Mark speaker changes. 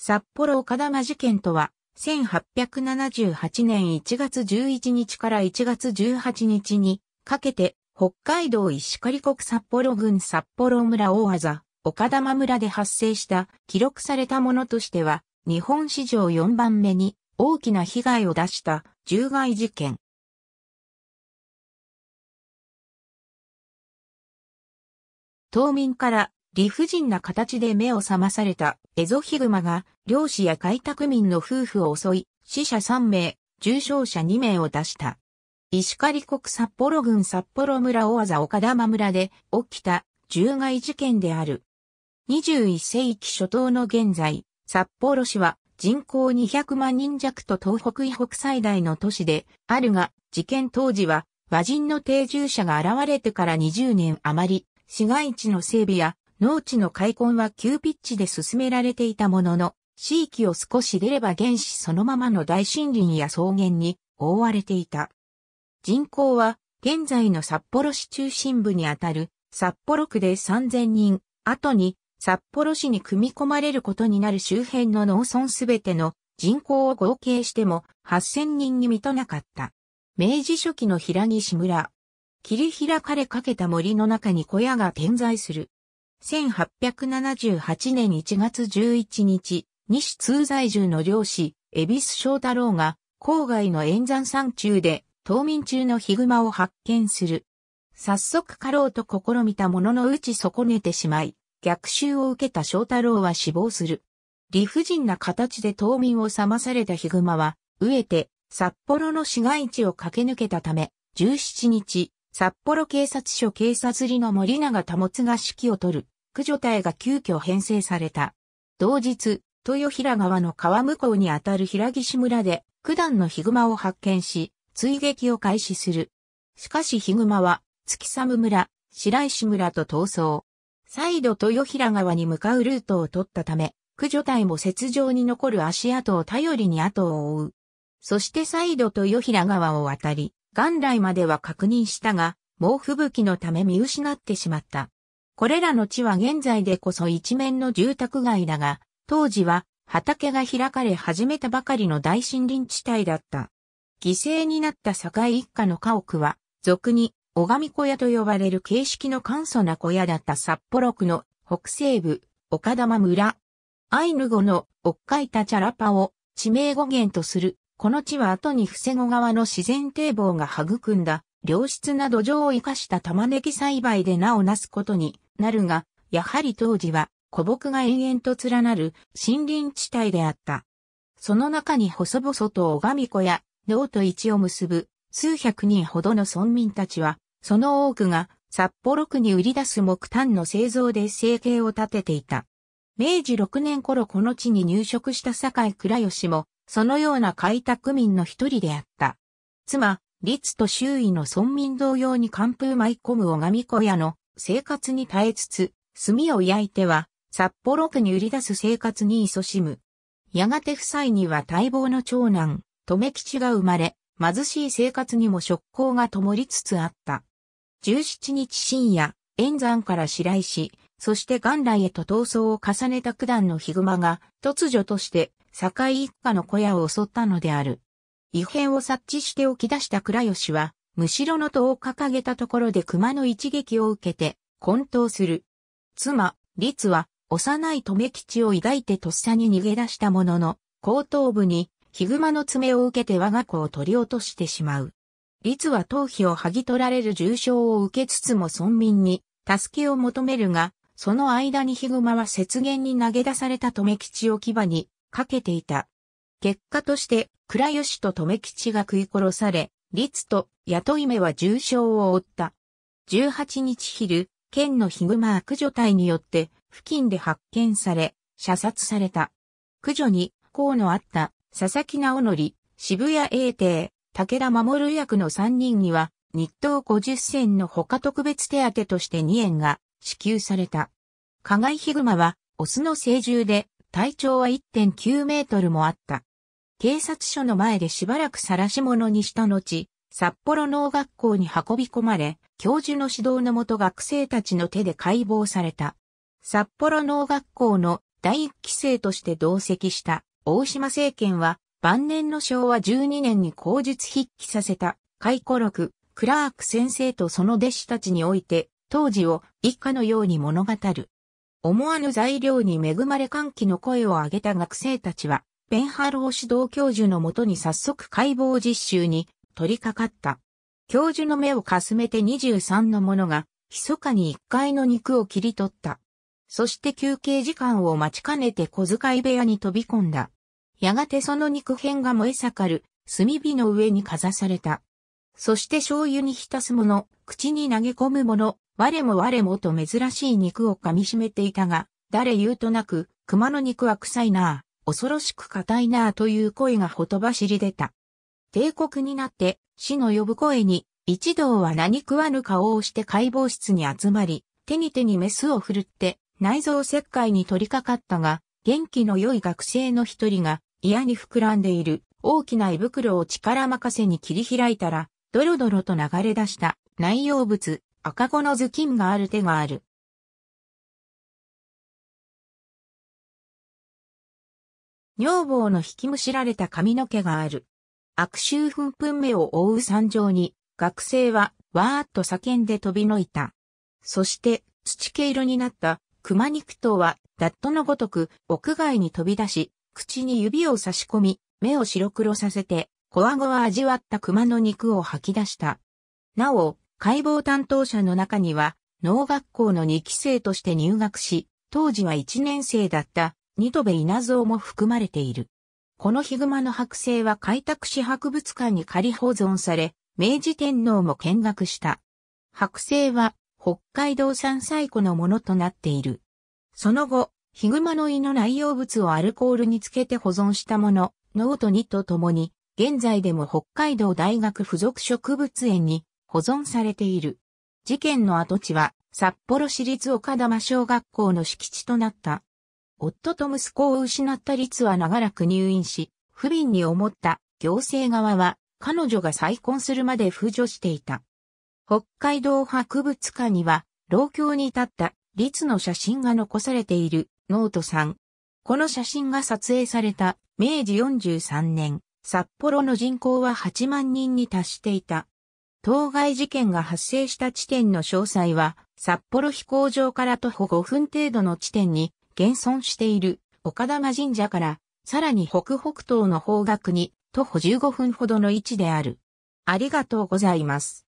Speaker 1: 札幌岡玉事件とは、1878年1月11日から1月18日にかけて、北海道石狩国札幌郡札幌村大技、岡玉村で発生した記録されたものとしては、日本史上4番目に大きな被害を出した獣害事件。島民から理不尽な形で目を覚まされたエゾヒグマが漁師や開拓民の夫婦を襲い、死者3名、重傷者2名を出した。石狩国札幌郡札幌村大技岡玉村で起きた獣害事件である。21世紀初頭の現在、札幌市は人口200万人弱と東北以北最大の都市であるが、事件当時は和人の定住者が現れてから20年余り、市街地の整備や農地の開墾は急ピッチで進められていたものの、地域を少し出れば原始そのままの大森林や草原に覆われていた。人口は現在の札幌市中心部にあたる札幌区で3000人、後に札幌市に組み込まれることになる周辺の農村すべての人口を合計しても8000人に満たなかった。明治初期の平岸村。切り開かれかけた森の中に小屋が点在する。1878年1月11日、西通在住の漁師、恵比寿翔太郎が、郊外の沿山山中で、冬眠中のヒグマを発見する。早速狩ろうと試みたものの打ち損ねてしまい、逆襲を受けた翔太郎は死亡する。理不尽な形で冬眠を覚まされたヒグマは、飢えて、札幌の市街地を駆け抜けたため、17日、札幌警察署警察理の森永保が指揮を取る、駆除隊が急遽編成された。同日、豊平川の川向こうにあたる平岸村で、九段のヒグマを発見し、追撃を開始する。しかしヒグマは、月寒村、白石村と逃走。再度豊平川に向かうルートを取ったため、駆除隊も雪上に残る足跡を頼りに後を追う。そして再度豊平川を渡り、元来までは確認したが、猛吹雪のため見失ってしまった。これらの地は現在でこそ一面の住宅街だが、当時は畑が開かれ始めたばかりの大森林地帯だった。犠牲になった堺一家の家屋は、俗に、小上小屋と呼ばれる形式の簡素な小屋だった札幌区の北西部、岡玉村。アイヌ語の、おっかいたチャラパを地名語源とするこの地は後に伏後川の自然堤防が育んだ、良質な土壌を生かした玉ねぎ栽培で名をなすことになるが、やはり当時は古木が延々と連なる森林地帯であった。その中に細々と小神子や農と一を結ぶ数百人ほどの村民たちは、その多くが札幌区に売り出す木炭の製造で生計を立てていた。明治6年頃この地に入植した堺倉吉もそのような開拓民の一人であった。妻、律と周囲の村民同様に寒風舞い込む拝み小屋の生活に耐えつつ、炭を焼いては、札幌区に売り出す生活に勤しむ。やがて夫妻には待望の長男、留吉が生まれ、貧しい生活にも食行が灯りつつあった。17日深夜、円山から白石、そして元来へと闘争を重ねた九段のヒグマが、突如として、堺一家の小屋を襲ったのである。異変を察知して起き出した倉吉は、むしろの戸を掲げたところで熊の一撃を受けて、混沌する。妻、律は、幼い留吉を抱いてとっさに逃げ出したものの、後頭部に、ヒグマの爪を受けて我が子を取り落としてしまう。律は頭皮を剥ぎ取られる重傷を受けつつも村民に、助けを求めるが、その間にヒグマは雪原に投げ出された留吉を牙にかけていた。結果として、倉吉と留吉が食い殺され、律と雇い目は重傷を負った。18日昼、県のヒグマ駆除隊によって付近で発見され、射殺された。駆除に、河野あった佐々木直則、渋谷英帝、武田守役の3人には、日当50銭の他特別手当として2円が支給された。加害ヒグマは、オスの成獣で、体長は1.9メートルもあった。警察署の前でしばらく晒し者にした後、札幌農学校に運び込まれ、教授の指導のもと学生たちの手で解剖された。札幌農学校の第一期生として同席した大島政権は、晩年の昭和12年に口述筆記させた回顧録、クラーク先生とその弟子たちにおいて、当時を一家のように物語る。思わぬ材料に恵まれ歓喜の声を上げた学生たちは、ベンハロー指導教授のもとに早速解剖実習に取り掛かった。教授の目をかすめて23の者が、密かに1階の肉を切り取った。そして休憩時間を待ちかねて小遣い部屋に飛び込んだ。やがてその肉片が燃え盛る、炭火の上にかざされた。そして醤油に浸すもの、口に投げ込むもの、我も我もと珍しい肉を噛み締めていたが、誰言うとなく、熊の肉は臭いなぁ、恐ろしく硬いなぁという声がほとばしり出た。帝国になって、死の呼ぶ声に、一同は何食わぬ顔をして解剖室に集まり、手に手にメスを振るって、内臓切開に取り掛かったが、元気の良い学生の一人が、嫌に膨らんでいる、大きな胃袋を力任せに切り開いたら、ドロドロと流れ出した、内容物、赤子の頭巾がある手がある。女房の引きむしられた髪の毛がある。悪臭噴噴目を覆う山上に、学生は、わーっと叫んで飛びのいた。そして、土毛色になった、熊肉頭は、ダットのごとく、屋外に飛び出し、口に指を差し込み、目を白黒させて、わごわ味わった熊の肉を吐き出した。なお、解剖担当者の中には、農学校の2期生として入学し、当時は1年生だった、ニトベ稲造も含まれている。このヒグマの剥製は開拓史博物館に仮保存され、明治天皇も見学した。剥製は北海道産最古のものとなっている。その後、ヒグマの胃の内容物をアルコールにつけて保存したもの、ノート2と共に、現在でも北海道大学附属植物園に保存されている。事件の跡地は札幌市立岡玉小学校の敷地となった。夫と息子を失った律は長らく入院し、不憫に思った行政側は彼女が再婚するまで扶助していた。北海道博物館には、老境に立った律の写真が残されているノートさん。この写真が撮影された明治43年、札幌の人口は8万人に達していた。当該事件が発生した地点の詳細は、札幌飛行場から徒歩5分程度の地点に現存している岡玉神社から、さらに北北東の方角に徒歩15分ほどの位置である。ありがとうございます。